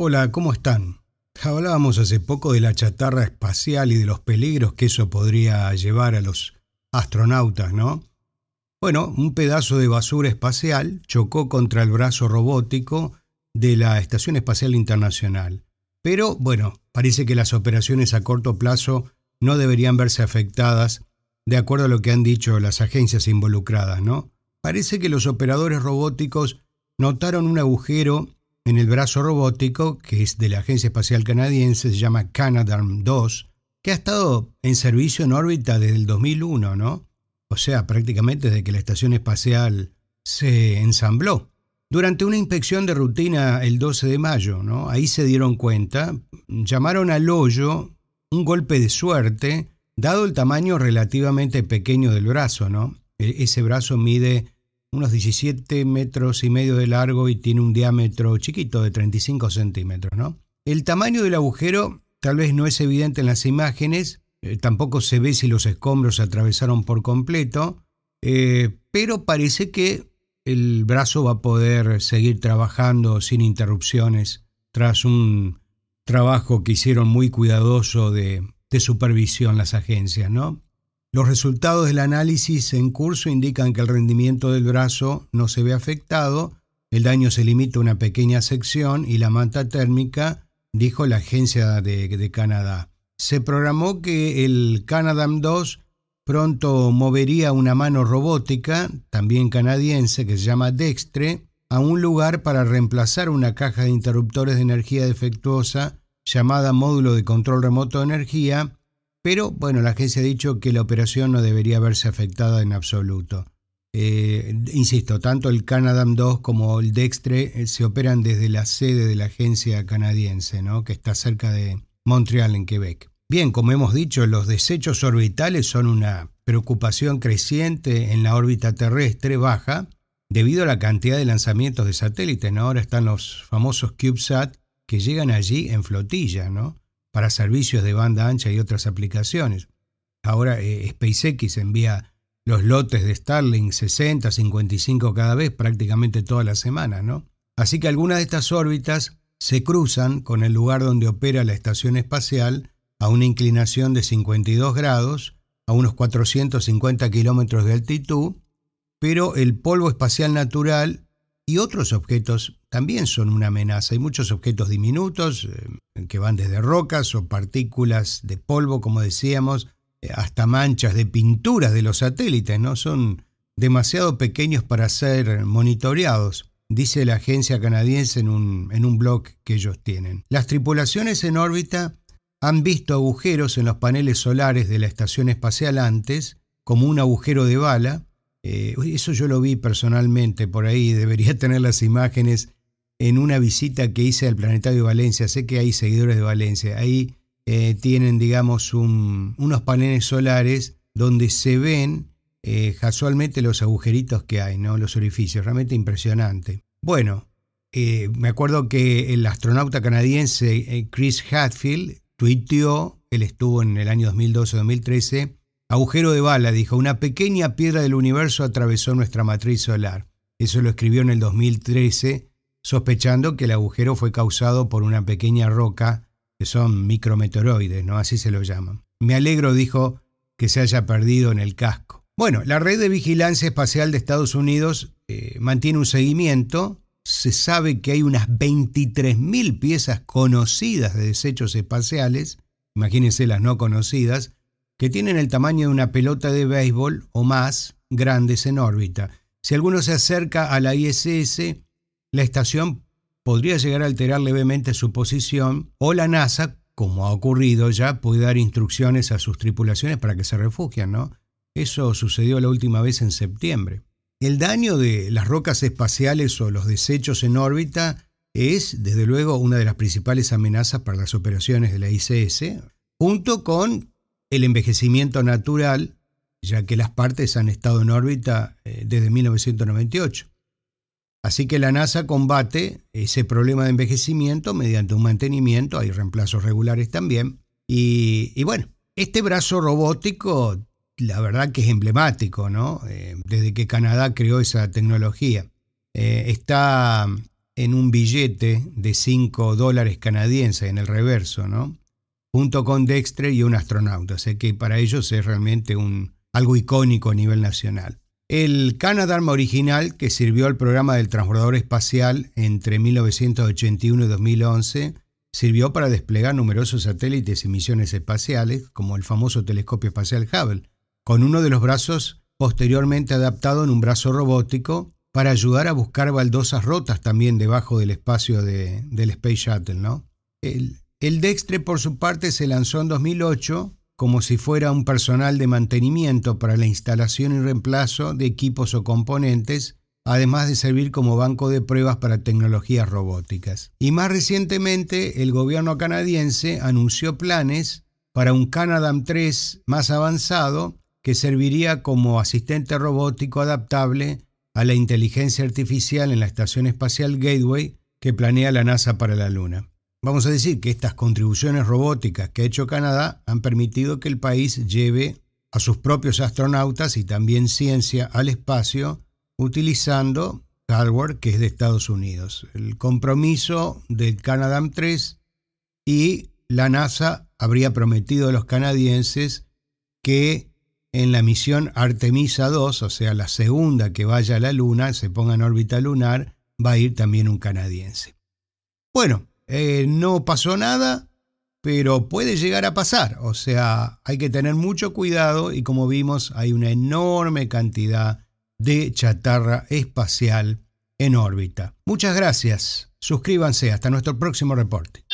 Hola, ¿cómo están? Hablábamos hace poco de la chatarra espacial y de los peligros que eso podría llevar a los astronautas, ¿no? Bueno, un pedazo de basura espacial chocó contra el brazo robótico de la Estación Espacial Internacional. Pero bueno, parece que las operaciones a corto plazo no deberían verse afectadas, de acuerdo a lo que han dicho las agencias involucradas, ¿no? Parece que los operadores robóticos notaron un agujero en el brazo robótico que es de la Agencia Espacial Canadiense, se llama Canadarm 2, que ha estado en servicio en órbita desde el 2001, ¿no? O sea, prácticamente desde que la estación espacial se ensambló. Durante una inspección de rutina el 12 de mayo, ¿no? Ahí se dieron cuenta, llamaron al hoyo un golpe de suerte, dado el tamaño relativamente pequeño del brazo, ¿no? E-, ese brazo mide unos 17 metros y medio de largo y tiene un diámetro chiquito de 35 centímetros, ¿no? El tamaño del agujero tal vez no es evidente en las imágenes, eh, tampoco se ve si los escombros se atravesaron por completo, eh, pero parece que el brazo va a poder seguir trabajando sin interrupciones tras un trabajo que hicieron muy cuidadoso de, de supervisión las agencias, ¿no? Los resultados del análisis en curso indican que el rendimiento del brazo no se ve afectado, el daño se limita a una pequeña sección y la manta térmica, dijo la agencia de, Canadá. Se programó que el Canadam 2 pronto movería una mano robótica, también canadiense, que se llama Dextre, a un lugar para reemplazar una caja de interruptores de energía defectuosa llamada módulo de control remoto de energía, pero bueno, la agencia ha dicho que la operación no debería verse afectada en absoluto. Eh, insisto, tanto el Canadam 2 como el Dextre eh, se operan desde la sede de la agencia canadiense, ¿no? que está cerca de Montreal, en Quebec. Bien, como hemos dicho, los desechos orbitales son una preocupación creciente en la órbita terrestre baja debido a la cantidad de lanzamientos de satélites. Ahora están los famosos CubeSat que llegan allí en flotilla, ¿no? para servicios de banda ancha y otras aplicaciones. Ahora eh, SpaceX envía los lotes de Starlink 60, 55 cada vez, prácticamente toda la semana, ¿no? Así que algunas de estas órbitas se cruzan con el lugar donde opera la estación espacial a una inclinación de 52 grados, a unos 450 kilómetros de altitud, pero el polvo espacial natural y otros objetos también son una amenaza. Hay muchos objetos diminutos eh, que van desde rocas o partículas de polvo, como decíamos, eh, hasta manchas de pinturas de los satélites, ¿no? Son demasiado pequeños para ser monitoreados, dice la agencia canadiense en un, en un blog que ellos tienen. Las tripulaciones en órbita han visto agujeros en los paneles solares de la estación espacial antes, como un agujero de bala, eh, eso yo lo vi personalmente por ahí, debería tener las imágenes en una visita que hice al Planetario Valencia, sé que hay seguidores de Valencia, ahí eh, tienen, digamos, unos paneles solares donde se ven eh, casualmente los agujeritos que hay, ¿no? los orificios, realmente impresionante. Bueno, eh, me acuerdo que el astronauta canadiense Chris Hadfield tuiteó, él estuvo en el año 2012-2013, agujero de bala, dijo, una pequeña piedra del universo atravesó nuestra matriz solar. Eso lo escribió en el 2013 sospechando que el agujero fue causado por una pequeña roca, que son micrometeoroides, ¿no? Así se lo llaman. Me alegro, dijo, que se haya perdido en el casco. Bueno, la red de vigilancia espacial de Estados Unidos eh, mantiene un seguimiento. Se sabe que hay unas 23.000 piezas conocidas de desechos espaciales, imagínense las no conocidas, que tienen el tamaño de una pelota de béisbol o más grandes en órbita. Si alguno se acerca a la ISS, la estación podría llegar a alterar levemente su posición o la NASA, como ha ocurrido ya, puede dar instrucciones a sus tripulaciones para que se refugien, ¿no? Eso sucedió la última vez en septiembre. El daño de las rocas espaciales o los desechos en órbita es, desde luego, una de las principales amenazas para las operaciones de la ICS, junto con el envejecimiento natural, ya que las partes han estado en órbita eh, desde 1998. Así que la NASA combate ese problema de envejecimiento mediante un mantenimiento, hay reemplazos regulares también. Y, bueno, este brazo robótico, la verdad que es emblemático, ¿no? Eh, desde que Canadá creó esa tecnología. Eh, está en un billete de 5 dólares canadienses en el reverso, ¿no? Junto con Dextre y un astronauta. O que para ellos es realmente algo icónico a nivel nacional. El Canadarm original, que sirvió al programa del transbordador espacial entre 1981 y 2011, sirvió para desplegar numerosos satélites y misiones espaciales, como el famoso telescopio espacial Hubble, con uno de los brazos posteriormente adaptado en un brazo robótico para ayudar a buscar baldosas rotas también debajo del espacio de, del Space Shuttle. ¿no? El, el Dextre, por su parte, se lanzó en 2008 como si fuera un personal de mantenimiento para la instalación y reemplazo de equipos o componentes, además de servir como banco de pruebas para tecnologías robóticas. Y más recientemente, el gobierno canadiense anunció planes para un Canadam 3 más avanzado que serviría como asistente robótico adaptable a la inteligencia artificial en la Estación Espacial Gateway que planea la NASA para la Luna. Vamos a decir que estas contribuciones robóticas que ha hecho Canadá han permitido que el país lleve a sus propios astronautas y también ciencia al espacio utilizando hardware que es de Estados Unidos. El compromiso del Canadam 3 y la NASA habría prometido a los canadienses que en la misión Artemisa 2, o sea, la segunda que vaya a la Luna, se ponga en órbita lunar, va a ir también un canadiense. Bueno, eh, no pasó nada, pero puede llegar a pasar. O sea, hay que tener mucho cuidado y como vimos hay una enorme cantidad de chatarra espacial en órbita. Muchas gracias. Suscríbanse. Hasta nuestro próximo reporte.